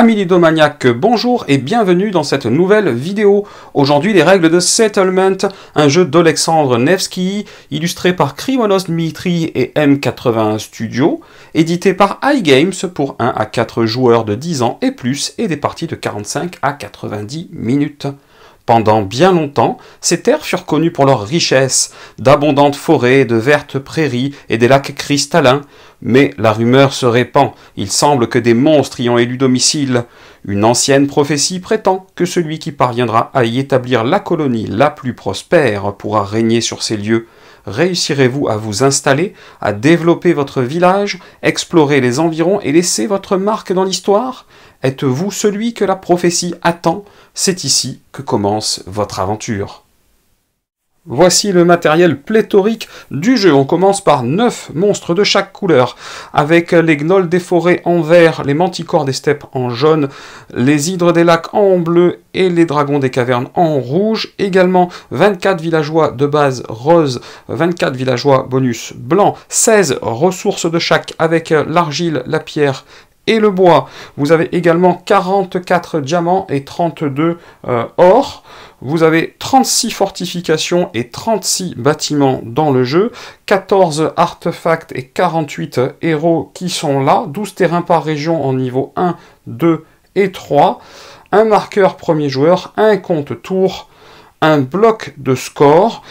Amis Lidomaniacs, bonjour et bienvenue dans cette nouvelle vidéo. Aujourd'hui, les règles de Settlement, un jeu d'Alexandre Nevsky, illustré par Krimonos Dmitri et M81 Studio, édité par iGames pour 1 à 4 joueurs de 10 ans et plus et des parties de 45 à 90 minutes. Pendant bien longtemps, ces terres furent connues pour leur richesse, d'abondantes forêts, de vertes prairies et des lacs cristallins, mais la rumeur se répand, il semble que des monstres y ont élu domicile. Une ancienne prophétie prétend que celui qui parviendra à y établir la colonie la plus prospère pourra régner sur ces lieux réussirez-vous à vous installer, à développer votre village, explorer les environs et laisser votre marque dans l'histoire Êtes-vous celui que la prophétie attend C'est ici que commence votre aventure. Voici le matériel pléthorique du jeu. On commence par 9 monstres de chaque couleur, avec les gnolls des forêts en vert, les manticores des steppes en jaune, les hydres des lacs en bleu et les dragons des cavernes en rouge. Également 24 villageois de base rose, 24 villageois bonus blanc, 16 ressources de chaque avec l'argile, la pierre et le bois. Vous avez également 44 diamants et 32 euh, or. Vous avez 36 fortifications et 36 bâtiments dans le jeu, 14 artefacts et 48 héros qui sont là, 12 terrains par région en niveau 1, 2 et 3, un marqueur premier joueur, un compte tour, un bloc de score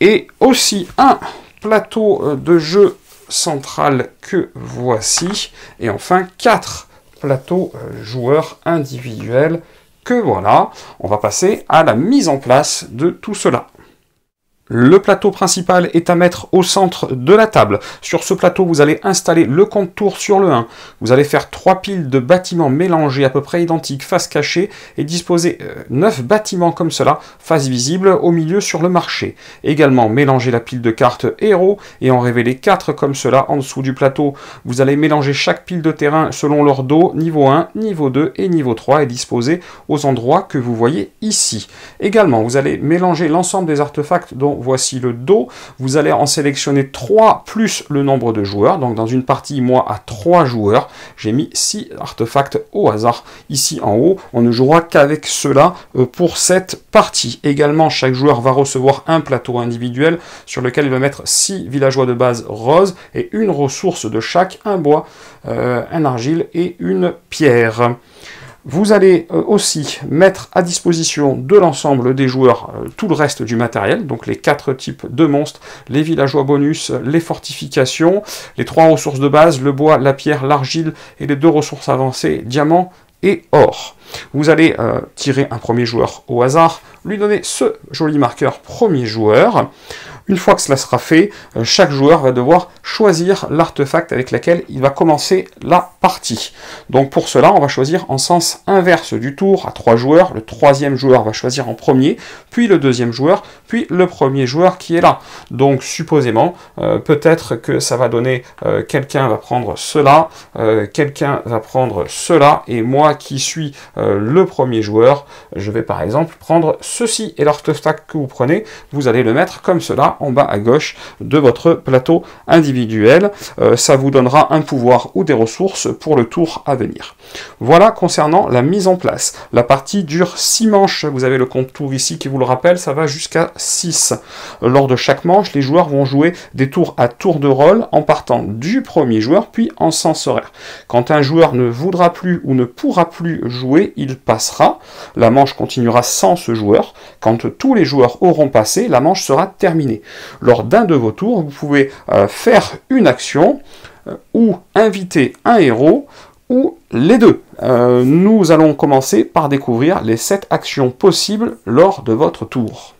et aussi un plateau euh, de jeu centrale que voici. Et enfin, quatre plateaux euh, joueurs individuels que voilà. On va passer à la mise en place de tout cela. Le plateau principal est à mettre au centre de la table. Sur ce plateau, vous allez installer le contour sur le 1. Vous allez faire trois piles de bâtiments mélangés à peu près identiques, face cachée, et disposer 9 euh, bâtiments comme cela, face visible, au milieu sur le marché. Également, mélanger la pile de cartes héros et en révéler 4 comme cela en dessous du plateau. Vous allez mélanger chaque pile de terrain selon leur dos, niveau 1, niveau 2 et niveau 3, et disposer aux endroits que vous voyez ici. Également, vous allez mélanger l'ensemble des artefacts dont voici le dos. Vous allez en sélectionner 3 plus le nombre de joueurs. Donc dans une partie, moi, à 3 joueurs, j'ai mis 6 artefacts au hasard ici en haut. On ne jouera qu'avec cela euh, pour cette partie. Également, chaque joueur va recevoir un plateau individuel sur lequel il va mettre 6 villageois de base rose et une ressource de chaque, un bois, euh, un argile et une pierre. Vous allez euh, aussi mettre à disposition de l'ensemble des joueurs euh, tout le reste du matériel, donc les quatre types de monstres, les villageois bonus, les fortifications, les trois ressources de base, le bois, la pierre, l'argile et les deux ressources avancées, diamant et or. Vous allez euh, tirer un premier joueur au hasard, lui donner ce joli marqueur premier joueur. Une fois que cela sera fait, euh, chaque joueur va devoir choisir l'artefact avec lequel il va commencer la partie. Donc pour cela, on va choisir en sens inverse du tour à trois joueurs. Le troisième joueur va choisir en premier, puis le deuxième joueur, puis le premier joueur qui est là. Donc supposément, euh, peut-être que ça va donner euh, quelqu'un va prendre cela, quelqu'un va prendre cela, et moi qui suis le premier joueur, je vais par exemple prendre ceci. Et l'artefact que vous prenez, vous allez le mettre comme cela en bas à gauche de votre plateau individuel. Euh, ça vous donnera un pouvoir ou des ressources pour le tour à venir. Voilà concernant la mise en place. La partie dure 6 manches. Vous avez le compte tour ici qui vous le rappelle, ça va jusqu'à 6. Lors de chaque manche, les joueurs vont jouer des tours à tour de rôle en partant du premier joueur puis en sens horaire. Quand un joueur ne voudra plus ou ne pourra plus jouer, il passera. La manche continuera sans ce joueur. Quand tous les joueurs auront passé, la manche sera terminée. Lors d'un de vos tours, vous pouvez euh, faire une action euh, ou inviter un héros ou les deux. Euh, nous allons commencer par découvrir les 7 actions possibles lors de votre tour.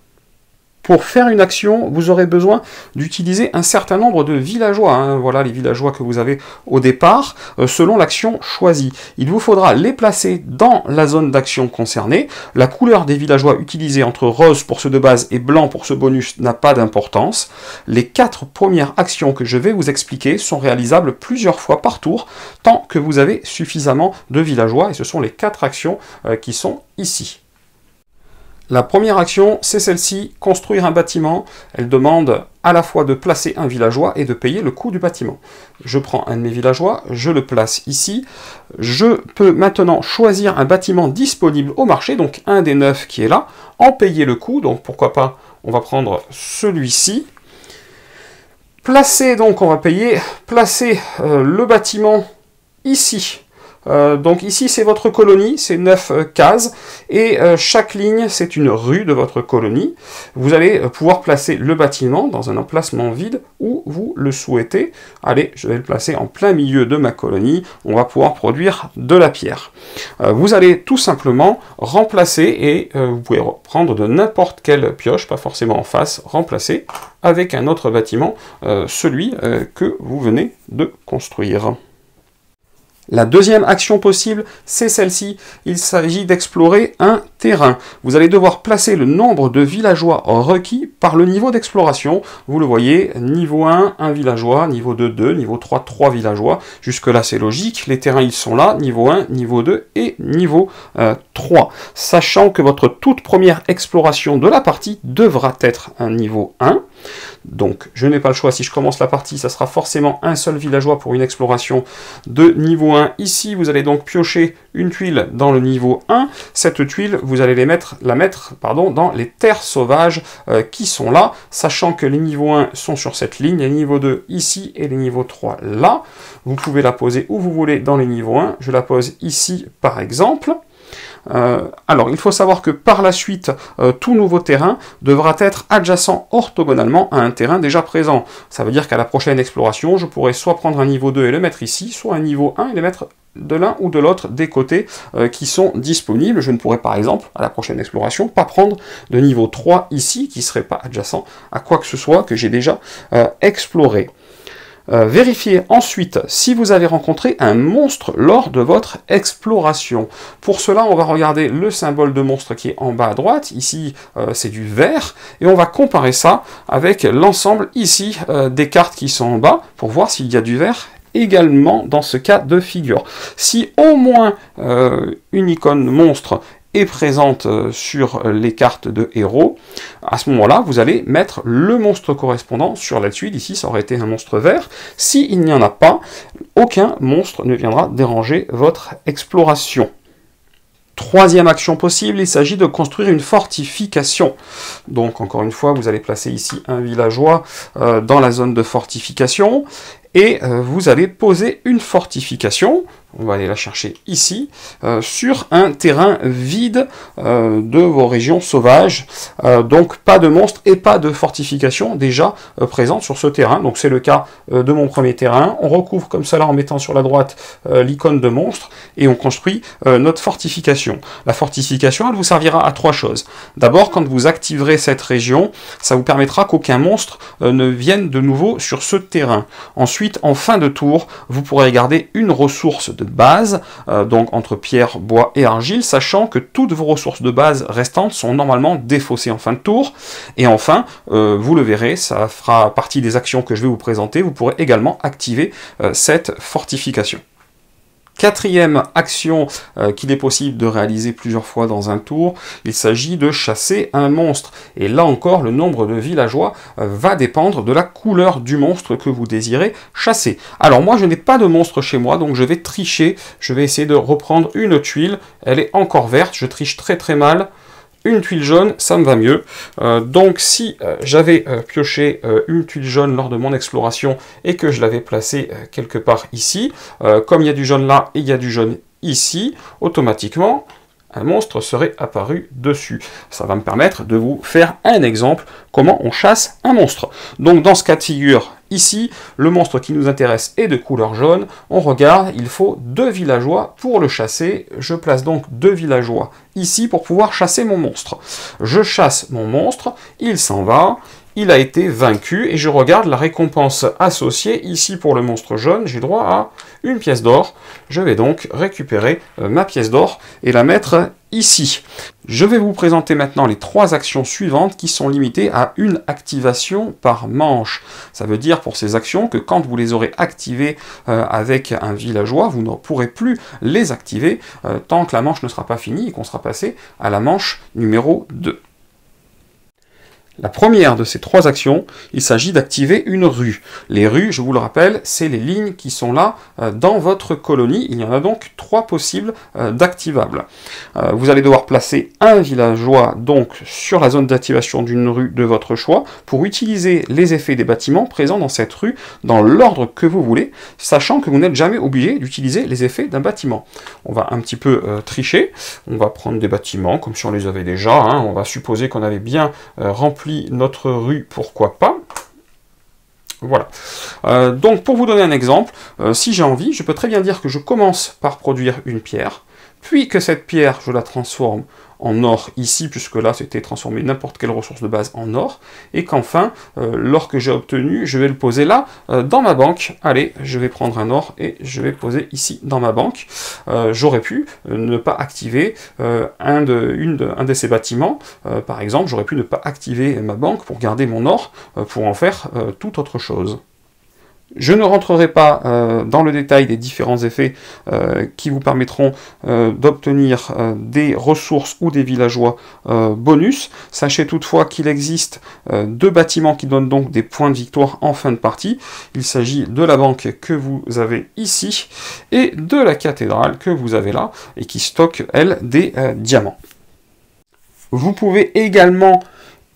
Pour faire une action, vous aurez besoin d'utiliser un certain nombre de villageois. Hein. voilà les villageois que vous avez au départ, euh, selon l'action choisie. Il vous faudra les placer dans la zone d'action concernée. La couleur des villageois utilisés entre rose pour ceux de base et blanc pour ce bonus n'a pas d'importance. Les quatre premières actions que je vais vous expliquer sont réalisables plusieurs fois par tour, tant que vous avez suffisamment de villageois, et ce sont les quatre actions euh, qui sont ici. La première action, c'est celle-ci, construire un bâtiment. Elle demande à la fois de placer un villageois et de payer le coût du bâtiment. Je prends un de mes villageois, je le place ici. Je peux maintenant choisir un bâtiment disponible au marché, donc un des neuf qui est là, en payer le coût. Donc pourquoi pas, on va prendre celui-ci. Placer, donc on va payer, placer euh, le bâtiment ici euh, donc ici c'est votre colonie, c'est 9 euh, cases, et euh, chaque ligne c'est une rue de votre colonie. Vous allez pouvoir placer le bâtiment dans un emplacement vide où vous le souhaitez. Allez, je vais le placer en plein milieu de ma colonie, on va pouvoir produire de la pierre. vous allez tout simplement remplacer, et vous pouvez prendre de n'importe quelle pioche, pas forcément en face, remplacer avec un autre bâtiment, celui que vous venez de construire. La deuxième action possible, c'est celle-ci. Il s'agit d'explorer un terrain. Vous allez devoir placer le nombre de villageois requis par le niveau d'exploration. Vous le voyez, niveau 1, 1 villageois, niveau 2, 2, niveau 3, 3 villageois. Jusque-là, c'est logique. Les terrains, ils sont là, niveau 1, niveau 2 et niveau 3. Euh, Sachant que votre toute première exploration de la partie devra être un niveau 1. Donc je n'ai pas le choix, si je commence la partie, ça sera forcément un seul villageois pour une exploration de niveau 1. Ici, vous allez donc piocher une tuile dans le niveau 1. Cette tuile, vous allez la mettre dans les terres sauvages euh, qui sont là, sachant que les niveaux 1 sont sur cette ligne, les niveaux 2 ici et les niveaux 3 là. Vous pouvez la poser où vous voulez dans les niveaux 1. Je la pose ici par exemple. Euh, alors, il faut savoir que par la suite, euh, tout nouveau terrain devra être adjacent orthogonalement à un terrain déjà présent. Ça veut dire qu'à la prochaine exploration, je pourrais soit prendre un niveau 2 et le mettre ici, soit un niveau 1 et le mettre de l'un ou de l'autre des côtés euh, qui sont disponibles. Je ne pourrais par exemple, à la prochaine exploration, pas prendre de niveau 3 ici, qui ne serait pas adjacent à quoi que ce soit que j'ai déjà exploré. Euh, vérifiez ensuite si vous avez rencontré un monstre lors de votre exploration. Pour cela, on va regarder le symbole de monstre qui est en bas à droite. Ici, euh, c'est du vert. Et on va comparer ça avec l'ensemble ici euh, des cartes qui sont en bas pour voir s'il y a du vert également dans ce cas de figure. Si au moins une icône monstre est présente euh, sur euh, les cartes de héros, à ce moment-là, vous allez mettre le monstre correspondant sur la suite. Ici, ça aurait été un monstre vert. S'il n'y en a pas, aucun monstre ne viendra déranger votre exploration. Troisième action possible, il s'agit de construire une fortification. Donc encore une fois, vous allez placer ici un villageois euh, dans la zone de fortification et vous allez poser une fortification on va aller la chercher ici, euh, sur un terrain vide euh, de vos régions sauvages. Euh, donc pas de monstres et pas de fortifications déjà présentes sur ce terrain. Donc c'est le cas de mon premier terrain. On recouvre comme cela en mettant sur la droite l'icône de monstre et on construit notre fortification. La fortification, elle vous servira à trois choses. D'abord, quand vous activerez cette région, ça vous permettra qu'aucun monstre ne vienne de nouveau sur ce terrain. Ensuite, en fin de tour, vous pourrez garder une ressource de base, euh, donc entre pierre, bois et argile, sachant que toutes vos ressources de base restantes sont normalement défaussées en fin de tour. Et enfin, euh, vous le verrez, ça fera partie des actions que je vais vous présenter, vous pourrez également activer euh, cette fortification. Quatrième action euh, qu'il est possible de réaliser plusieurs fois dans un tour, il s'agit de chasser un monstre. Et là encore, le nombre de villageois euh, va dépendre de la couleur du monstre que vous désirez chasser. Alors moi, je n'ai pas de monstre chez moi, donc je vais tricher. Je vais essayer de reprendre une tuile. Elle est encore verte, je triche très très mal une tuile jaune, ça me va mieux. Euh, donc si euh, j'avais euh, pioché une tuile jaune lors de mon exploration et que je l'avais placée quelque part ici, comme il y a du jaune là et il y a du jaune ici, automatiquement, un monstre serait apparu dessus. Ça va me permettre de vous faire un exemple comment on chasse un monstre. Donc dans ce cas de figure, Ici, le monstre qui nous intéresse est de couleur jaune. On regarde, il faut deux villageois pour le chasser. Je place donc deux villageois ici pour pouvoir chasser mon monstre. Je chasse mon monstre, il s'en va, il a été vaincu, et je regarde la récompense associée. Ici, pour le monstre jaune, j'ai droit à une pièce d'or. Je vais donc récupérer euh, ma pièce d'or et la mettre ici. Je vais vous présenter maintenant les trois actions suivantes qui sont limitées à une activation par manche. Ça veut dire pour ces actions que quand vous les aurez activées euh, avec un villageois, vous ne pourrez plus les activer euh, tant que la manche ne sera pas finie et qu'on sera passé à la manche numéro 2. La première de ces trois actions, il s'agit d'activer une rue. Les rues, je vous le rappelle, c'est les lignes qui sont là euh, dans votre colonie. Il y en a donc trois possibles euh, d'activables. Euh, vous allez devoir placer un villageois donc sur la zone d'activation d'une rue de votre choix pour utiliser les effets des bâtiments présents dans cette rue dans l'ordre que vous voulez, sachant que vous n'êtes jamais obligé d'utiliser les effets d'un bâtiment. On va un petit peu tricher. On va prendre des bâtiments comme si on les avait déjà. Hein. On va supposer qu'on avait bien rempli notre rue, pourquoi pas voilà. Euh, donc pour vous donner un exemple, euh, si j'ai envie, je peux très bien dire que je commence par produire une pierre, puis que cette pierre, je la transforme en or ici, puisque là c'était transformé n'importe quelle ressource de base en or, et qu'enfin, euh, l'or que j'ai obtenu, je vais le poser là, euh, dans ma banque. Allez, je vais prendre un or et je vais poser ici dans ma banque. Euh, j'aurais pu ne pas activer un, de, une un de ces bâtiments, par exemple, j'aurais pu ne pas activer ma banque pour garder mon or, pour en faire toute autre chose. Je ne rentrerai pas euh, dans le détail des différents effets euh, qui vous permettront euh, d'obtenir des ressources ou des villageois bonus. Sachez toutefois qu'il existe deux bâtiments qui donnent donc des points de victoire en fin de partie. Il s'agit de la banque que vous avez ici et de la cathédrale que vous avez là et qui stocke, elle, des diamants. Vous pouvez également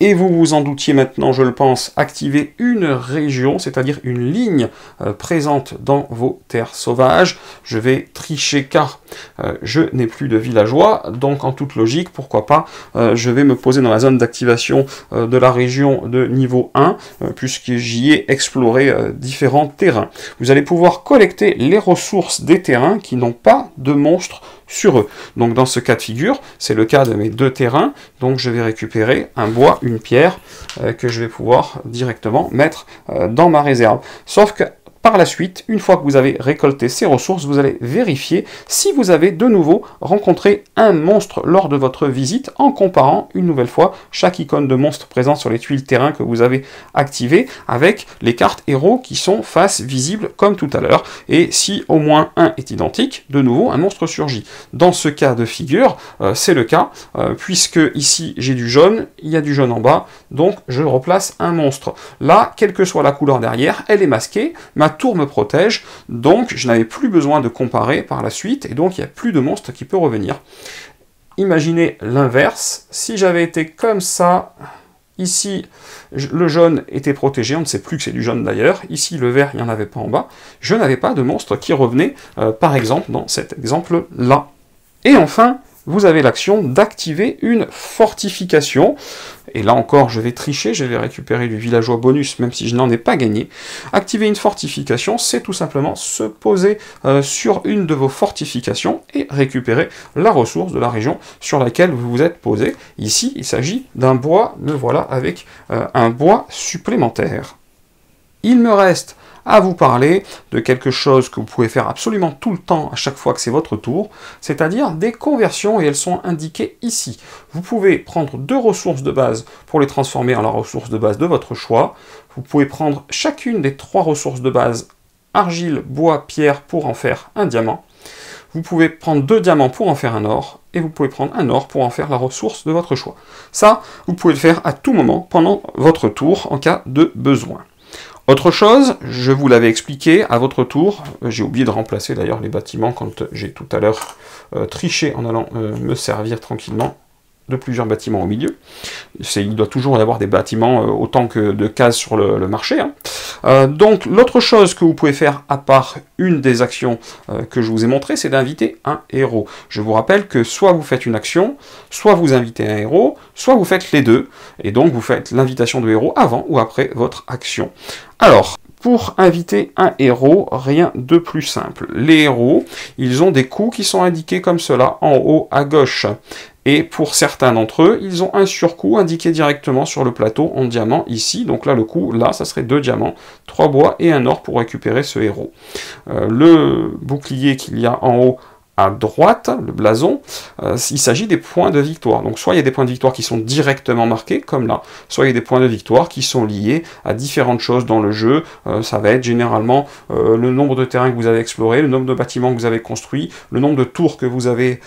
et vous vous en doutiez maintenant, je le pense, activer une région, c'est-à-dire une ligne euh, présente dans vos terres sauvages. Je vais tricher car euh, je n'ai plus de villageois, donc en toute logique, pourquoi pas, euh, je vais me poser dans la zone d'activation de la région de niveau 1, puisque j'y ai exploré différents terrains. Vous allez pouvoir collecter les ressources des terrains qui n'ont pas de monstres sur eux. Donc dans ce cas de figure, c'est le cas de mes deux terrains, donc je vais récupérer un bois, une pierre, euh, que je vais pouvoir directement mettre euh, dans ma réserve. Sauf que par la suite, une fois que vous avez récolté ces ressources, vous allez vérifier si vous avez de nouveau rencontré un monstre lors de votre visite en comparant une nouvelle fois chaque icône de monstre présent sur les tuiles terrain que vous avez activées avec les cartes héros qui sont face visible comme tout à l'heure. Et si au moins un est identique, de nouveau un monstre surgit. Dans ce cas de figure, euh, c'est le cas, euh, puisque ici j'ai du jaune, il y a du jaune en bas, donc je replace un monstre. Là, quelle que soit la couleur derrière, elle est masquée tour me protège, donc je n'avais plus besoin de comparer par la suite, et donc il n'y a plus de monstre qui peut revenir. Imaginez l'inverse, si j'avais été comme ça, ici le jaune était protégé, on ne sait plus que c'est du jaune d'ailleurs, ici le vert il n'y en avait pas en bas, je n'avais pas de monstre qui revenait, euh, par exemple dans cet exemple-là. Et enfin, vous avez l'action d'activer une fortification et là encore je vais tricher, je vais récupérer du villageois bonus même si je n'en ai pas gagné. Activer une fortification, c'est tout simplement se poser euh, sur une de vos fortifications et récupérer la ressource de la région sur laquelle vous vous êtes posé. Ici, il s'agit d'un bois, me voilà avec euh, un bois supplémentaire. Il me reste à vous parler de quelque chose que vous pouvez faire absolument tout le temps à chaque fois que c'est votre tour, c'est-à-dire des conversions et elles sont indiquées ici. Vous pouvez prendre deux ressources de base pour les transformer en la ressource de base de votre choix. Vous pouvez prendre chacune des trois ressources de base argile, bois, pierre pour en faire un diamant. Vous pouvez prendre deux diamants pour en faire un or, et vous pouvez prendre un or pour en faire la ressource de votre choix. Ça, vous pouvez le faire à tout moment pendant votre tour en cas de besoin. Autre chose, je vous l'avais expliqué à votre tour, j'ai oublié de remplacer d'ailleurs les bâtiments quand j'ai tout à l'heure euh, triché en allant euh, me servir tranquillement de plusieurs bâtiments au milieu. Il doit toujours y avoir des bâtiments euh, autant que de cases sur le, marché. Hein. Euh, donc l'autre chose que vous pouvez faire à part une des actions euh, que je vous ai montrées, c'est d'inviter un héros. Je vous rappelle que soit vous faites une action, soit vous invitez un héros, soit vous faites les deux. Et donc vous faites l'invitation de héros avant ou après votre action. Alors, pour inviter un héros, rien de plus simple. Les héros, ils ont des coups qui sont indiqués comme cela en haut à gauche. Et pour certains d'entre eux, ils ont un surcoût indiqué directement sur le plateau en diamant ici. Donc là, le coup, là, ça serait deux diamants, trois bois et un or pour récupérer ce héros. Euh, le bouclier qu'il y a en haut à droite, le blason, euh, il s'agit des points de victoire. Donc soit il y a des points de victoire qui sont directement marqués, comme là, soit il y a des points de victoire qui sont liés à différentes choses dans le jeu. Euh, ça va être généralement euh, le nombre de terrains que vous avez explorés, le nombre de bâtiments que vous avez construits, le nombre de tours que vous avez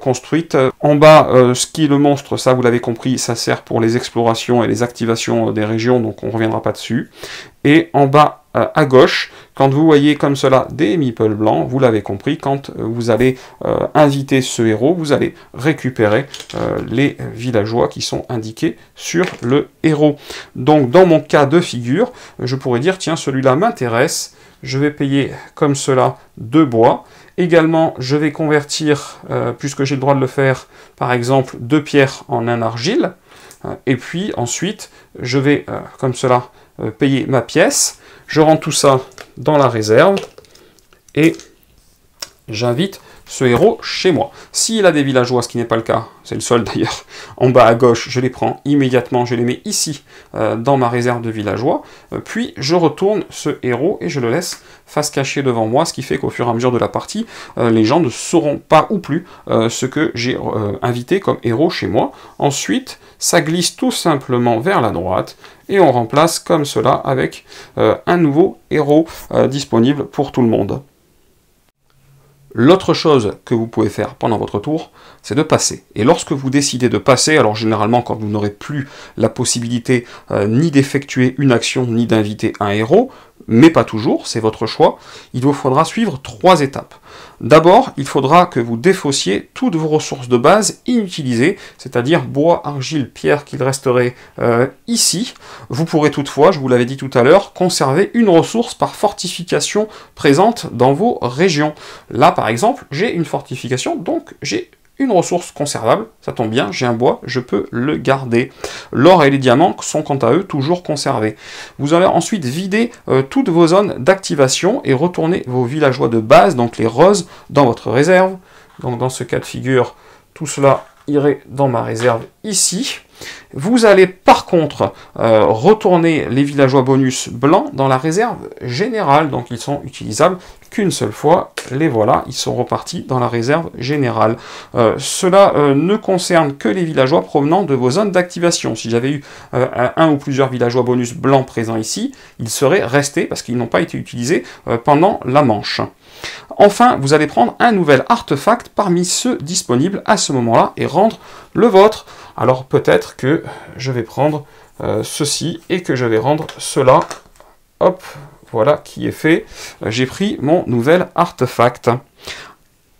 construites. En bas, ce qui est le monstre, ça vous l'avez compris, ça sert pour les explorations et les activations des régions, donc on reviendra pas dessus et en bas euh, à gauche. Quand vous voyez comme cela des meeples blancs, vous l'avez compris, quand euh, vous allez euh, inviter ce héros, vous allez récupérer les villageois qui sont indiqués sur le héros. Donc dans mon cas de figure, je pourrais dire, tiens, celui-là m'intéresse, je vais payer comme cela deux bois. Également, je vais convertir, puisque j'ai le droit de le faire, par exemple, deux pierres en un argile. et puis ensuite, je vais, comme cela, euh, payer ma pièce. Je rends tout ça dans la réserve et j'invite ce héros chez moi. S'il a des villageois, ce qui n'est pas le cas, c'est le seul d'ailleurs, en bas à gauche, je les prends immédiatement, je les mets ici, euh, dans ma réserve de villageois, euh, puis je retourne ce héros et je le laisse face cachée devant moi, ce qui fait qu'au fur et à mesure de la partie, euh, les gens ne sauront pas ou plus ce que j'ai invité comme héros chez moi. Ensuite, ça glisse tout simplement vers la droite, et on remplace comme cela avec un nouveau héros disponible pour tout le monde. L'autre chose que vous pouvez faire pendant votre tour, c'est de passer. Et lorsque vous décidez de passer, alors généralement quand vous n'aurez plus la possibilité euh, ni d'effectuer une action, ni d'inviter un héros, mais pas toujours, c'est votre choix, il vous faudra suivre trois étapes. D'abord, il faudra que vous défaussiez toutes vos ressources de base inutilisées, c'est-à-dire bois, argile, pierre qu'il resterait euh, ici. Vous pourrez toutefois, je vous l'avais dit tout à l'heure, conserver une ressource par fortification présente dans vos régions. Là, par exemple, j'ai une fortification, donc j'ai une ressource conservable, ça tombe bien, j'ai un bois, je peux le garder. L'or et les diamants sont quant à eux toujours conservés. Vous allez ensuite vider euh, toutes vos zones d'activation et retourner vos villageois de base, donc les roses, dans votre réserve. Donc dans ce cas de figure, tout cela irez dans ma réserve ici. Vous allez par contre euh, retourner les villageois bonus blancs dans la réserve générale, donc ils sont utilisables qu'une seule fois. Les voilà, ils sont repartis dans la réserve générale. Euh, cela euh, ne concerne que les villageois provenant de vos zones d'activation. Si j'avais eu un ou plusieurs villageois bonus blancs présents ici, ils seraient restés parce qu'ils n'ont pas été utilisés pendant la manche. Enfin, vous allez prendre un nouvel artefact parmi ceux disponibles à ce moment-là et rendre le vôtre. Alors peut-être que je vais prendre euh, ceci et que je vais rendre cela. Hop, voilà qui est fait. Euh, j'ai pris mon nouvel artefact.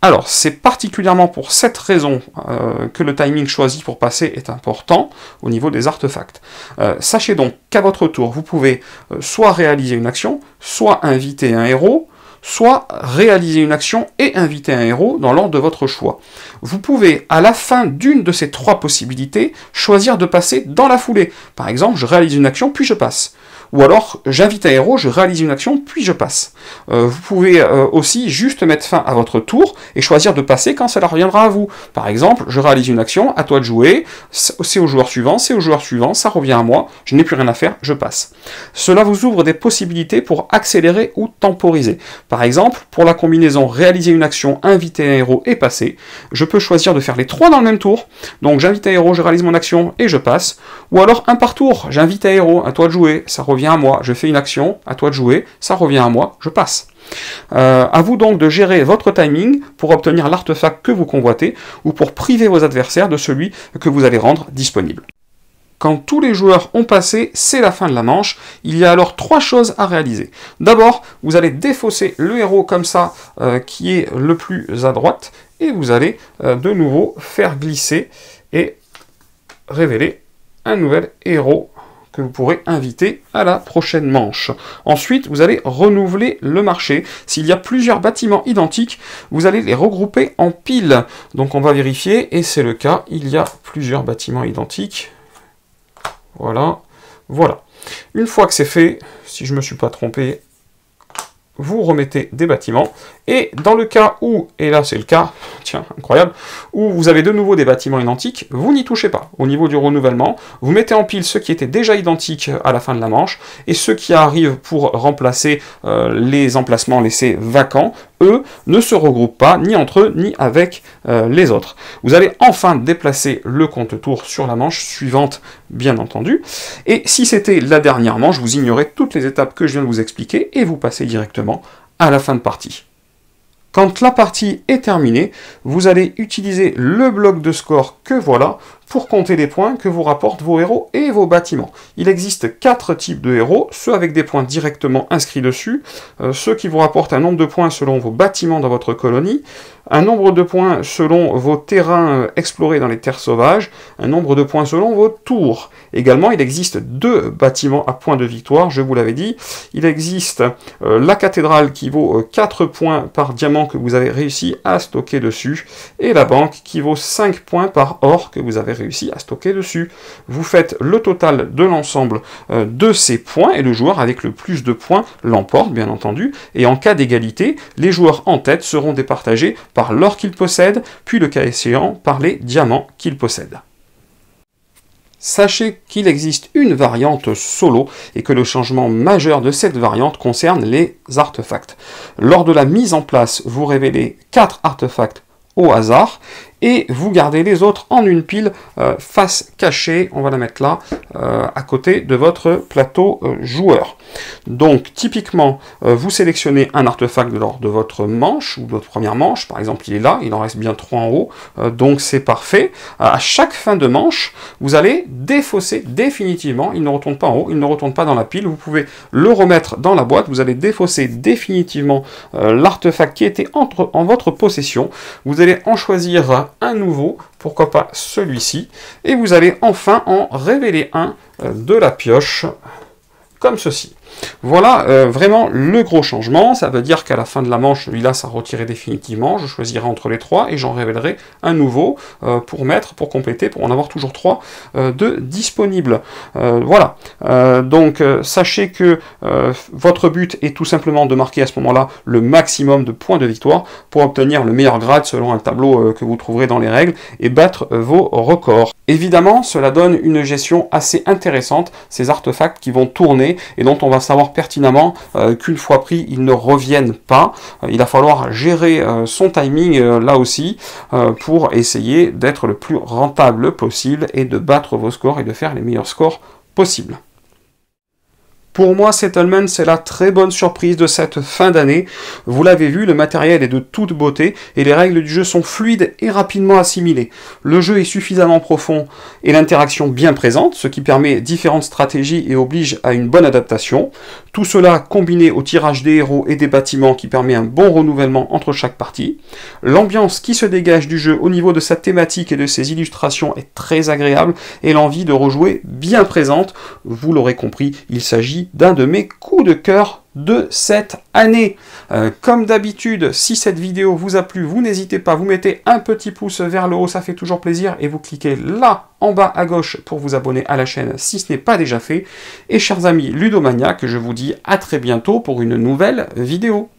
Alors, c'est particulièrement pour cette raison euh, que le timing choisi pour passer est important au niveau des artefacts. sachez donc qu'à votre tour, vous pouvez soit réaliser une action, soit inviter un héros, soit réaliser une action et inviter un héros dans l'ordre de votre choix. Vous pouvez, à la fin d'une de ces trois possibilités, choisir de passer dans la foulée. Par exemple, je réalise une action, puis je passe ou alors j'invite un héros, je réalise une action, puis je passe. Euh, vous pouvez euh, aussi juste mettre fin à votre tour et choisir de passer quand cela reviendra à vous. Par exemple, je réalise une action, à toi de jouer, c'est au joueur suivant, c'est au joueur suivant, ça revient à moi, je n'ai plus rien à faire, je passe. Cela vous ouvre des possibilités pour accélérer ou temporiser. Par exemple, pour la combinaison réaliser une action, inviter un héros et passer, je peux choisir de faire les trois dans le même tour. Donc j'invite un héros, je réalise mon action et je passe. Ou alors un par tour, j'invite un héros, à toi de jouer, ça revient à moi. Je fais une action, à toi de jouer, ça revient à moi, je passe. Euh, à vous donc de gérer votre timing pour obtenir l'artefact que vous convoitez ou pour priver vos adversaires de celui que vous allez rendre disponible. Quand tous les joueurs ont passé, c'est la fin de la manche. Il y a alors trois choses à réaliser. D'abord, vous allez défausser le héros comme ça, euh, qui est le plus à droite, et vous allez euh, de nouveau faire glisser et révéler un nouvel héros que vous pourrez inviter à la prochaine manche. Ensuite, vous allez renouveler le marché. S'il y a plusieurs bâtiments identiques, vous allez les regrouper en piles. Donc on va vérifier, et c'est le cas, il y a plusieurs bâtiments identiques. Voilà, voilà. Une fois que c'est fait, si je ne me suis pas trompé, vous remettez des bâtiments et dans le cas où, et là c'est le cas, tiens, incroyable, où vous avez de nouveau des bâtiments identiques, vous n'y touchez pas. Au niveau du renouvellement, vous mettez en pile ceux qui étaient déjà identiques à la fin de la manche, et ceux qui arrivent pour remplacer euh, les emplacements laissés vacants, eux, ne se regroupent pas, ni entre eux, ni avec euh, les autres. Vous allez enfin déplacer le compte tour sur la manche suivante, bien entendu. Et si c'était la dernière manche, vous ignorez toutes les étapes que je viens de vous expliquer, et vous passez directement à la fin de partie. Quand la partie est terminée, vous allez utiliser le bloc de score que voilà pour compter les points que vous rapportent vos héros et vos bâtiments. Il existe quatre types de héros, ceux avec des points directement inscrits dessus, euh, ceux qui vous rapportent un nombre de points selon vos bâtiments dans votre colonie, un nombre de points selon vos terrains euh, explorés dans les terres sauvages, un nombre de points selon vos tours. Également, il existe deux bâtiments à points de victoire, je vous l'avais dit. Il existe euh, la cathédrale qui vaut 4 points par diamant que vous avez réussi à stocker dessus, et la banque qui vaut 5 points par or que vous avez réussi à stocker dessus. Vous faites le total de l'ensemble euh, de ces points et le joueur avec le plus de points l'emporte bien entendu. Et en cas d'égalité, les joueurs en tête seront départagés par l'or qu'ils possèdent, puis le cas échéant par les diamants qu'ils possèdent. Sachez qu'il existe une variante solo et que le changement majeur de cette variante concerne les artefacts. Lors de la mise en place, vous révélez 4 artefacts au hasard et vous gardez les autres en une pile euh, face cachée, on va la mettre là, euh, à côté de votre plateau euh, joueur. Donc typiquement, vous sélectionnez un artefact de lors de votre manche, ou de votre première manche, par exemple il est là, il en reste bien trois en haut, donc c'est parfait. À chaque fin de manche, vous allez défausser définitivement, il ne retourne pas en haut, il ne retourne pas dans la pile, vous pouvez le remettre dans la boîte, vous allez défausser définitivement l'artefact qui était entre, en votre possession, vous allez en choisir un nouveau, pourquoi pas celui-ci, et vous allez enfin en révéler un euh, de la pioche, comme ceci. Voilà euh, vraiment le gros changement. Ça veut dire qu'à la fin de la manche, celui-là ça retiré définitivement. Je choisirai entre les trois et j'en révélerai un nouveau euh, pour mettre, pour compléter, pour en avoir toujours trois euh, de disponibles. voilà. donc sachez que votre but est tout simplement de marquer à ce moment-là le maximum de points de victoire pour obtenir le meilleur grade selon un tableau que vous trouverez dans les règles et battre vos records. Évidemment, cela donne une gestion assez intéressante, ces artefacts qui vont tourner et dont on va savoir pertinemment euh, qu'une fois pris, il ne reviennent pas. Euh, il va falloir gérer euh, son timing là aussi pour essayer d'être le plus rentable possible et de battre vos scores et de faire les meilleurs scores possibles. Pour moi, Settlement, c'est la très bonne surprise de cette fin d'année. Vous l'avez vu, le matériel est de toute beauté et les règles du jeu sont fluides et rapidement assimilées. Le jeu est suffisamment profond et l'interaction bien présente, ce qui permet différentes stratégies et oblige à une bonne adaptation. Tout cela combiné au tirage des héros et des bâtiments qui permet un bon renouvellement entre chaque partie. L'ambiance qui se dégage du jeu au niveau de sa thématique et de ses illustrations est très agréable et l'envie de rejouer bien présente. Vous l'aurez compris, il s'agit d'un de mes coups de cœur de cette année. Euh, comme d'habitude, si cette vidéo vous a plu, vous n'hésitez pas, vous mettez un petit pouce vers le haut, ça fait toujours plaisir, et vous cliquez là, en bas à gauche, pour vous abonner à la chaîne si ce n'est pas déjà fait. Et chers amis Ludomaniac, je vous dis à très bientôt pour une nouvelle vidéo.